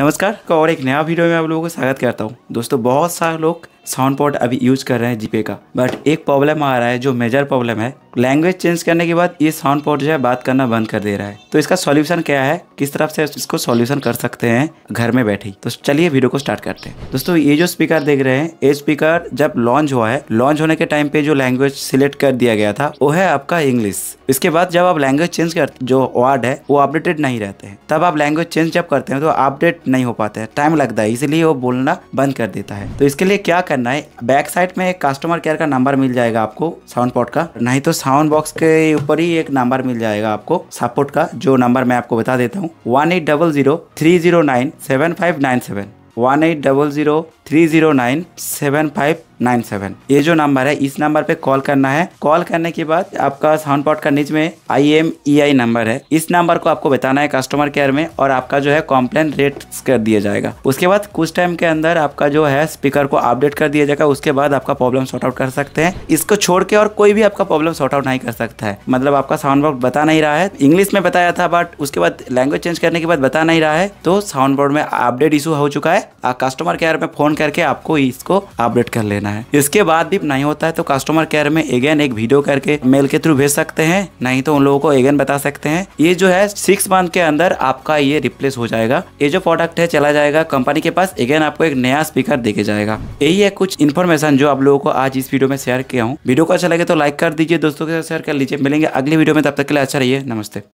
नमस्कार और एक नया वीडियो में आप लोगों को स्वागत करता हूँ दोस्तों बहुत सारे लोग साउंड पोर्ट अभी यूज कर रहे हैं जीपे का बट एक प्रॉब्लम आ रहा है जो मेजर प्रॉब्लम है लैंग्वेज चेंज करने के बाद ये साउंड पोर्ट जो है बात करना बंद कर दे रहा है तो इसका सॉल्यूशन क्या है किस तरफ से इसको सॉल्यूशन कर सकते हैं घर में बैठे तो चलिए वीडियो को स्टार्ट करते हैं दोस्तों ये जो स्पीकर देख रहे हैं ये स्पीकर जब लॉन्च हुआ है लॉन्च होने के टाइम पे जो लैंग्वेज सिलेक्ट कर दिया गया था वो है आपका इंग्लिश इसके बाद जब आप लैंग्वेज चेंज करते जो वर्ड है वो अपडेटेड नहीं रहते हैं तब आप लैंग्वेज चेंज जब करते हैं तो अपडेट नहीं हो पाते हैं टाइम लगता है इसीलिए वो बोलना बंद कर देता है तो इसके लिए क्या करना है बैक साइड में एक कस्टमर केयर का नंबर मिल जाएगा आपको साउंड पॉट का नहीं तो साउंड बॉक्स के ऊपर ही एक नंबर मिल जाएगा आपको सपोर्ट का जो नंबर मैं आपको बता देता हूँ one eight double zero three zero nine seven five nine seven one eight double zero three zero nine seven five nine seven ये जो नंबर है इस नंबर पे कॉल करना है कॉल करने के बाद आपका साउंड पॉट का नीच में I M E I number है इस नंबर को आपको बताना है कस्टमर केयर में और आपका जो है कॉम्प्लेन रेट कर दिया जाएगा उसके बाद कुछ टाइम के अंदर आपका जो है स्पीकर को अपडेट कर दिया जाएगा उसके बाद आपका प्रॉब्लम सॉर्ट आउट कर सकते हैं इसको छोड़ के और कोई भी आपका प्रॉब्लम सॉर्ट आउट नहीं कर सकता है मतलब आपका साउंड बोर्ड बता नहीं रहा है इंग्लिश में बताया था बट उसके बाद लैंग्वेज चेंज करने के बाद बता नहीं रहा है तो साउंड बोर्ड में अपडेट इशू हो चुका है कस्टमर केयर में फोन करके आपको इसको अपडेट कर लेना है इसके बाद भी नहीं होता है तो कस्टमर केयर में अगेन एक वीडियो करके मेल के थ्रू भेज सकते हैं नहीं तो उन लोगों को अगेन बता सकते हैं ये जो है सिक्स मंथ के अंदर आपका ये रिप्लेस हो जाएगा ये जो प्रोडक्ट है चला जाएगा कंपनी के पास अगेन आपको एक नया स्पीकर देके जाएगा यही है कुछ इन्फॉर्मेशन जो आप लोगों को आज इस वीडियो में शेयर किया हूँ वीडियो को अच्छा लगे तो लाइक कर दीजिए दोस्तों के साथ शेयर कर लीजिए मिलेंगे अगली वीडियो में तब तक के लिए अच्छा रहिए नमस्ते